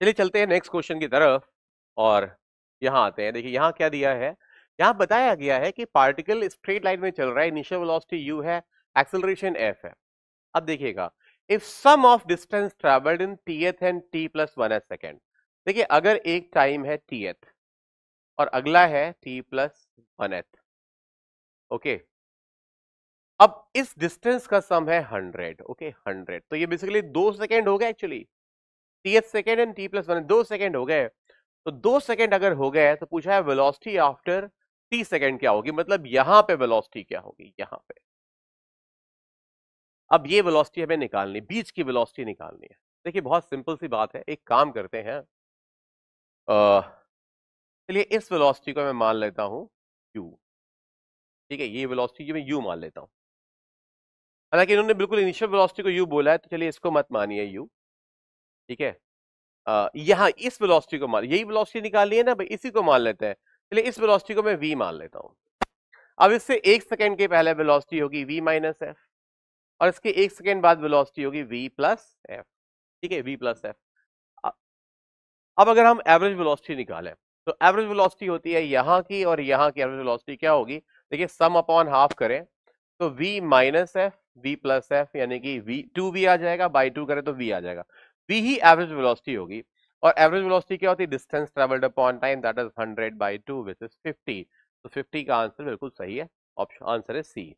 चलिए चलते हैं नेक्स्ट क्वेश्चन की तरफ और यहाँ आते हैं देखिए यहाँ क्या दिया है यहाँ बताया गया है कि पार्टिकल स्ट्रेट लाइन में चल रहा है इनिशियल वेलोसिटी यू है एक्सेलरेशन एफ है अब देखिएगा if sum of distance travelled in T th and T plus one th second देखिए अगर एक टाइम है टी एथ और अगला है T plus one th okay अब इस डिस्टेंस का सम है हंड्रेड ओके हंड्रेड तो ये बेसिकली दो सेकेंड हो गया actually T S second and T plus one दो सेकेंड हो गए तो दो सेकेंड अगर हो गए तो पूछा है वेलोसिटी आफ्टर टी सेकेंड क्या होगी मतलब यहां पे वेलोसिटी क्या होगी यहां पे अब ये वेलोसिटी हमें निकालनी बीच की वेलोसिटी निकालनी है देखिए बहुत सिंपल सी बात है एक काम करते हैं चलिए इस वेलोसिटी को मैं मान लेता हूँ यू ठीक है ये वेलोसिटी मैं यू मान लेता हूँ हालांकि इन्होंने बिल्कुल इनिशियल वेलोसिटी को यू बोला है तो चलिए इसको मत मानिए यू ठीक है यहाँ इस वेलोसिटी को मान यही वेलोसिटी निकालनी है ना भाई इसी को मान लेते हैं चलिए इस वेलोसिटी को मैं वी मान लेता हूँ अब इससे एक सेकेंड के पहले वेलोसिटी होगी वी माइनस एफ और इसके एक सेकेंड बाद वेलोसिटी होगी वी प्लस एफ ठीक है वी प्लस एफ अब अगर हम एवरेज वेलोसिटी निकालें तो एवरेज वेलोसिटी होती है यहाँ की और यहाँ की एवरेज वेलोसिटी क्या होगी देखिए सम अपॉन हाफ करें तो v माइनस एफ वी प्लस एफ यानी कि v टू वी आ जाएगा बाई टू करें तो v आ जाएगा वी ही एवरेज वेलोसिटी होगी और एवरेज वेलोसिटी क्या होती है distance travelled upon time that is 100 by 2 which is 50 तो 50 का आंसर बिल्कुल सही है ऑप्शन आंसर इज सी